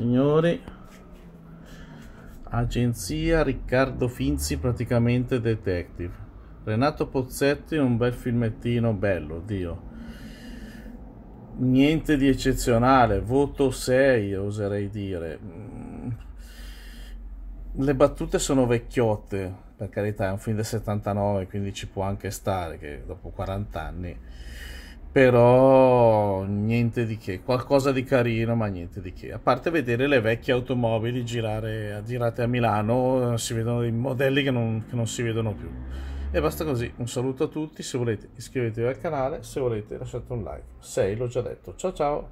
signori agenzia Riccardo Finzi praticamente detective Renato Pozzetti un bel filmettino bello dio niente di eccezionale voto 6 oserei dire mm. le battute sono vecchiotte per carità è un film del 79 quindi ci può anche stare che dopo 40 anni però niente di che, qualcosa di carino ma niente di che. A parte vedere le vecchie automobili girare, girate a Milano, si vedono dei modelli che non, che non si vedono più. E basta così, un saluto a tutti, se volete iscrivetevi al canale, se volete lasciate un like. Sei, l'ho già detto, ciao ciao!